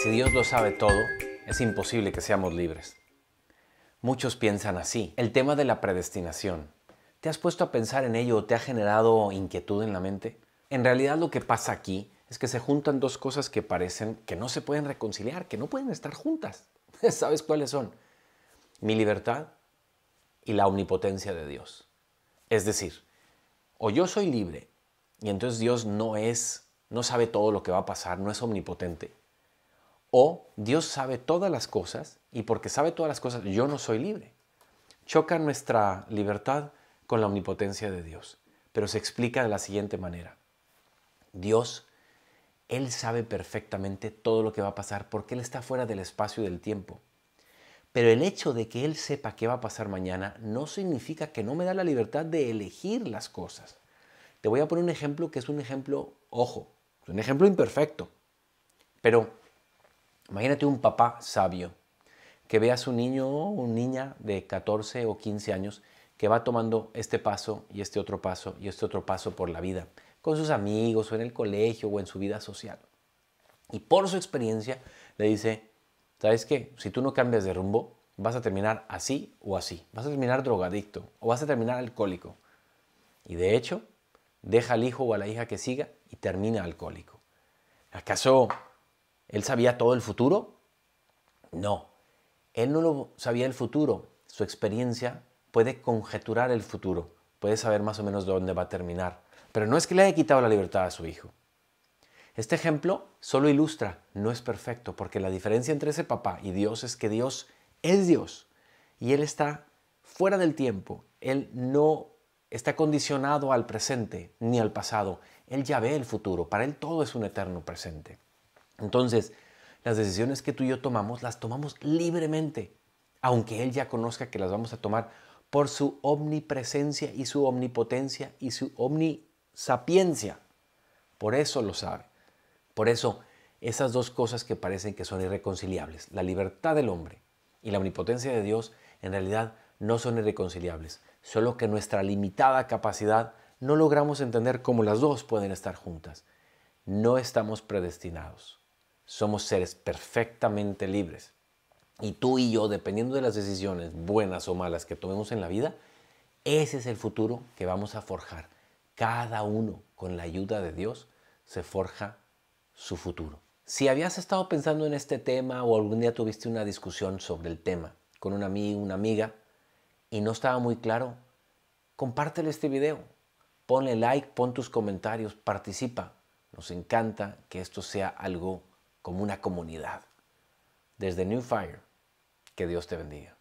si Dios lo sabe todo, es imposible que seamos libres. Muchos piensan así. El tema de la predestinación. ¿Te has puesto a pensar en ello o te ha generado inquietud en la mente? En realidad lo que pasa aquí es que se juntan dos cosas que parecen que no se pueden reconciliar, que no pueden estar juntas. ¿Sabes cuáles son? Mi libertad y la omnipotencia de Dios. Es decir, o yo soy libre y entonces Dios no es, no sabe todo lo que va a pasar, no es omnipotente, o Dios sabe todas las cosas y porque sabe todas las cosas yo no soy libre. Choca nuestra libertad con la omnipotencia de Dios, pero se explica de la siguiente manera. Dios, Él sabe perfectamente todo lo que va a pasar porque Él está fuera del espacio y del tiempo. Pero el hecho de que Él sepa qué va a pasar mañana no significa que no me da la libertad de elegir las cosas. Te voy a poner un ejemplo que es un ejemplo, ojo, un ejemplo imperfecto. Pero Imagínate un papá sabio que ve a su niño o niña de 14 o 15 años que va tomando este paso y este otro paso y este otro paso por la vida, con sus amigos o en el colegio o en su vida social. Y por su experiencia le dice, ¿sabes qué? Si tú no cambias de rumbo, vas a terminar así o así. Vas a terminar drogadicto o vas a terminar alcohólico. Y de hecho, deja al hijo o a la hija que siga y termina alcohólico. ¿Acaso ¿Él sabía todo el futuro? No, él no lo sabía el futuro. Su experiencia puede conjeturar el futuro, puede saber más o menos dónde va a terminar. Pero no es que le haya quitado la libertad a su hijo. Este ejemplo solo ilustra, no es perfecto, porque la diferencia entre ese papá y Dios es que Dios es Dios y Él está fuera del tiempo, Él no está condicionado al presente ni al pasado, Él ya ve el futuro, para Él todo es un eterno presente. Entonces, las decisiones que tú y yo tomamos las tomamos libremente, aunque Él ya conozca que las vamos a tomar por su omnipresencia y su omnipotencia y su omnisapiencia. Por eso lo sabe. Por eso esas dos cosas que parecen que son irreconciliables, la libertad del hombre y la omnipotencia de Dios, en realidad no son irreconciliables, solo que nuestra limitada capacidad no logramos entender cómo las dos pueden estar juntas. No estamos predestinados somos seres perfectamente libres. Y tú y yo, dependiendo de las decisiones buenas o malas que tomemos en la vida, ese es el futuro que vamos a forjar. Cada uno, con la ayuda de Dios, se forja su futuro. Si habías estado pensando en este tema o algún día tuviste una discusión sobre el tema con un amigo, una amiga, y no estaba muy claro, compártele este video, ponle like, pon tus comentarios, participa. Nos encanta que esto sea algo como una comunidad. Desde New Fire, que Dios te bendiga.